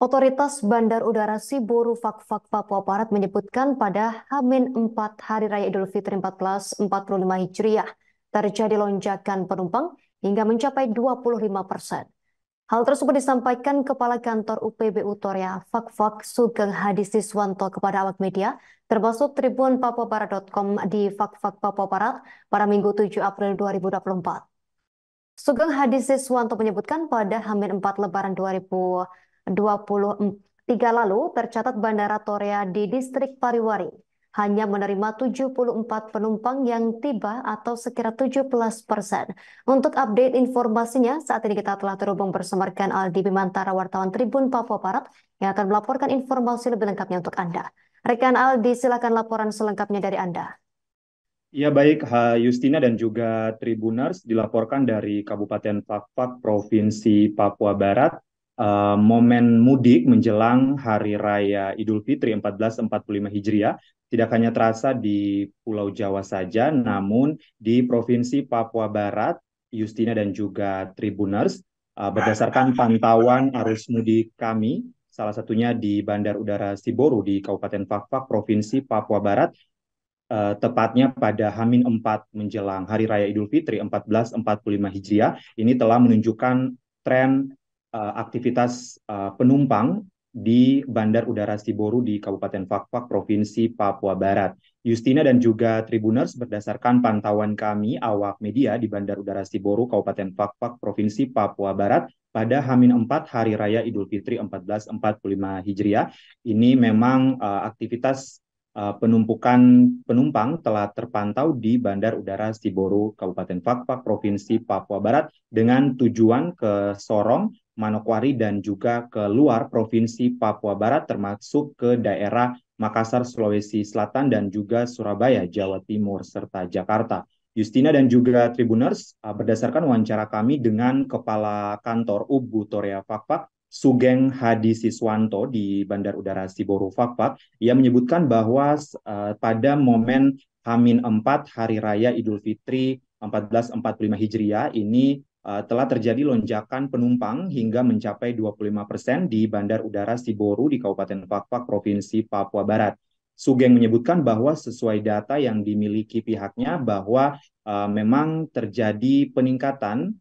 Otoritas Bandar Udara Siboru Fakfak Papua Barat menyebutkan pada Hamin 4 Hari Raya Idul Fitri 1445 Hijriah terjadi lonjakan penumpang hingga mencapai 25 persen. Hal tersebut disampaikan Kepala Kantor UPBU Toria Fakfak Sugeng Hadi Siswanto kepada awak media, termasuk Tribun Papua Barat.com di Fakfak Papua Barat pada Minggu 7 April 2024. Sugeng Hadi Siswanto menyebutkan pada Hamin 4 Lebaran 2000 2023 lalu tercatat Bandara Torea di distrik Pariwari hanya menerima 74 penumpang yang tiba atau sekira 17 persen. Untuk update informasinya, saat ini kita telah terhubung bersama rekan Aldi Bimantara, wartawan Tribun Papua Barat, yang akan melaporkan informasi lebih lengkapnya untuk Anda. Rekan Aldi, silakan laporan selengkapnya dari Anda. Ya baik, Justina dan juga Tribuners dilaporkan dari Kabupaten Pakpak, Provinsi Papua Barat, uh, momen mudik menjelang Hari Raya Idul Fitri 1445 Hijriah tidak hanya terasa di Pulau Jawa saja, namun di Provinsi Papua Barat, Justina dan juga Tribuners, uh, berdasarkan pantauan arus mudik kami, salah satunya di Bandar Udara Siboru di Kabupaten Fakfak Provinsi Papua Barat, uh, tepatnya pada Hamin 4 menjelang Hari Raya Idul Fitri 1445 Hijriah, ini telah menunjukkan tren uh, aktivitas uh, penumpang di Bandar Udara Siboru di Kabupaten Fakfak, Provinsi Papua Barat. Justina dan juga Tribuners berdasarkan pantauan kami awak media di Bandar Udara Siboru, Kabupaten Fakfak, Provinsi Papua Barat pada Hamin 4 Hari Raya Idul Fitri 1445 Hijriah. Ini memang uh, aktivitas uh, penumpukan penumpang telah terpantau di Bandar Udara Siboru, Kabupaten Fakfak, Provinsi Papua Barat dengan tujuan ke Sorong Manokwari dan juga ke luar provinsi Papua Barat termasuk ke daerah Makassar, Sulawesi Selatan dan juga Surabaya, Jawa Timur serta Jakarta. Justina dan juga Tribuners uh, berdasarkan wawancara kami dengan Kepala Kantor UBU Torea Fakfak Sugeng Hadi Siswanto di Bandar Udara Siboru Fakfak, ia menyebutkan bahwa uh, pada momen Hamin 4 Hari Raya Idul Fitri 1445 Hijriah ini Eh, telah terjadi lonjakan penumpang hingga mencapai 25% di Bandar Udara Siboru di Kabupaten Pakpak, Provinsi Papua Barat. Sugeng menyebutkan bahwa sesuai data yang dimiliki pihaknya bahwa uh, memang terjadi peningkatan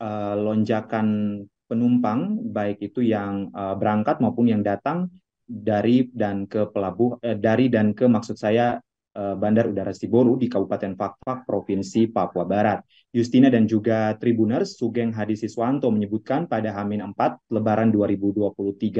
uh, lonjakan penumpang baik itu yang uh, berangkat maupun yang datang dari dan ke pelabuh eh, dari dan ke maksud saya uh, Bandar Udara Siboru di Kabupaten Pakpak Provinsi Papua Barat. Justina dan juga Tribuners Sugeng Hadi Siswanto menyebutkan pada Hamin 4 Lebaran 2023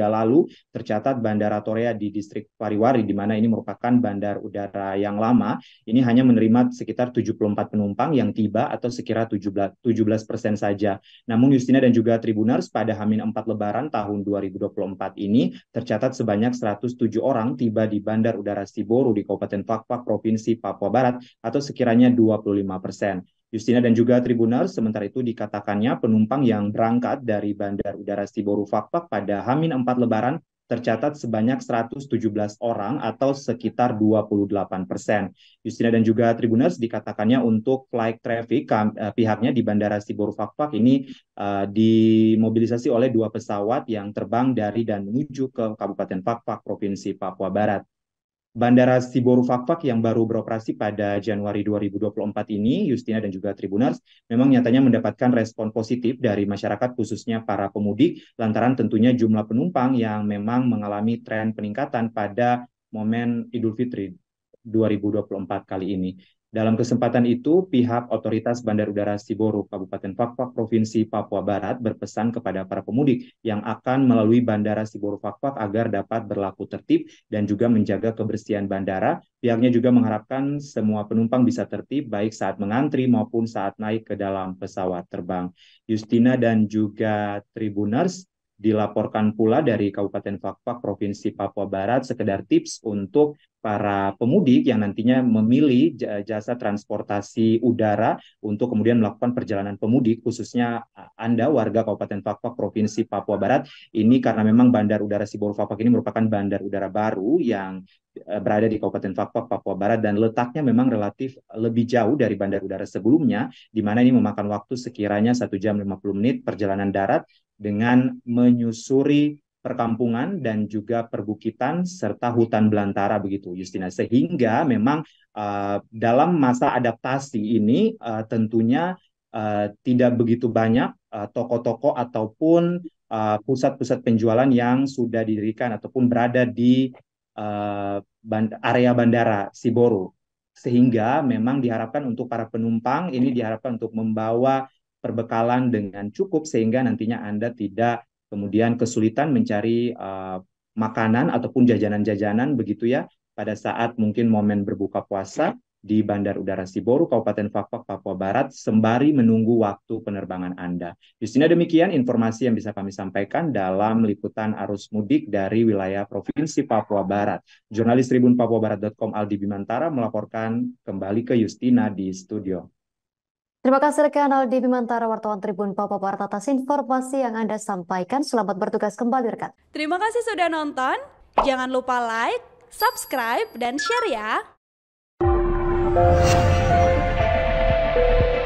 lalu tercatat Bandara Torea di distrik Pariwari di mana ini merupakan bandar udara yang lama ini hanya menerima sekitar 74 penumpang yang tiba atau sekira 17 persen saja. Namun Justina dan juga Tribuners pada Hamin 4 Lebaran tahun 2024 ini tercatat sebanyak 107 orang tiba di Bandar Udara Siboru di Kabupaten Pakpak Provinsi Papua Barat atau sekiranya 25 persen. Justina dan juga Tribuners, sementara itu dikatakannya penumpang yang berangkat dari Bandar Udara Stiboru Fakfak pada Hamin 4 Lebaran tercatat sebanyak 117 orang atau sekitar 28 persen. Justina dan juga Tribuners dikatakannya untuk flight traffic eh, pihaknya di Bandara Siboru Fakfak ini uh, dimobilisasi oleh dua pesawat yang terbang dari dan menuju ke Kabupaten Fakfak, Provinsi Papua Barat. Bandara Siboru Fakfak yang baru beroperasi pada Januari 2024 ini, Justina dan juga Tribunars, memang nyatanya mendapatkan respon positif dari masyarakat khususnya para pemudik lantaran tentunya jumlah penumpang yang memang mengalami tren peningkatan pada momen Idul Fitri 2024 kali ini. Dalam kesempatan itu, pihak otoritas Bandar Udara Siboru Kabupaten Fakfak Provinsi Papua Barat berpesan kepada para pemudik yang akan melalui Bandara Siboru Fakfak agar dapat berlaku tertib dan juga menjaga kebersihan bandara. Pihaknya juga mengharapkan semua penumpang bisa tertib baik saat mengantri maupun saat naik ke dalam pesawat terbang. Justina dan juga Tribuners, dilaporkan pula dari Kabupaten Fakfak Provinsi Papua Barat sekedar tips untuk para pemudik yang nantinya memilih jasa transportasi udara untuk kemudian melakukan perjalanan pemudik khususnya Anda warga Kabupaten Fakfak Provinsi Papua Barat ini karena memang Bandar Udara Sibolga Fakfak ini merupakan bandar udara baru yang e, berada di Kabupaten Fakfak, Papua Barat dan letaknya memang relatif e, lebih jauh dari bandar udara sebelumnya, di mana ini memakan waktu sekiranya 1 jam 50 menit perjalanan darat dengan menyusuri perkampungan dan juga perbukitan serta hutan belantara begitu Justina sehingga memang uh, dalam masa adaptasi ini uh, tentunya uh, tidak begitu banyak toko-toko uh, ataupun pusat-pusat uh, penjualan yang sudah didirikan ataupun berada di uh, band area bandara Siboru sehingga memang diharapkan untuk para penumpang ini diharapkan untuk membawa perbekalan dengan cukup sehingga nantinya Anda tidak kemudian kesulitan mencari uh, makanan ataupun jajanan-jajanan begitu ya pada saat mungkin momen berbuka puasa di Bandar Udara Siboru, Kabupaten Fakfak, Papua Barat, sembari menunggu waktu penerbangan Anda. sini demikian informasi yang bisa kami sampaikan dalam liputan arus mudik dari wilayah Provinsi Papua Barat. Jurnalis Tribun Papua Barat.com Aldi Bimantara melaporkan kembali ke Justina di studio. Terima kasih rekan Aldi Bimantara wartawan Tribun Papua Barat atas informasi yang Anda sampaikan. Selamat bertugas kembali rekan. Terima kasih sudah nonton. Jangan lupa like, subscribe, dan share ya.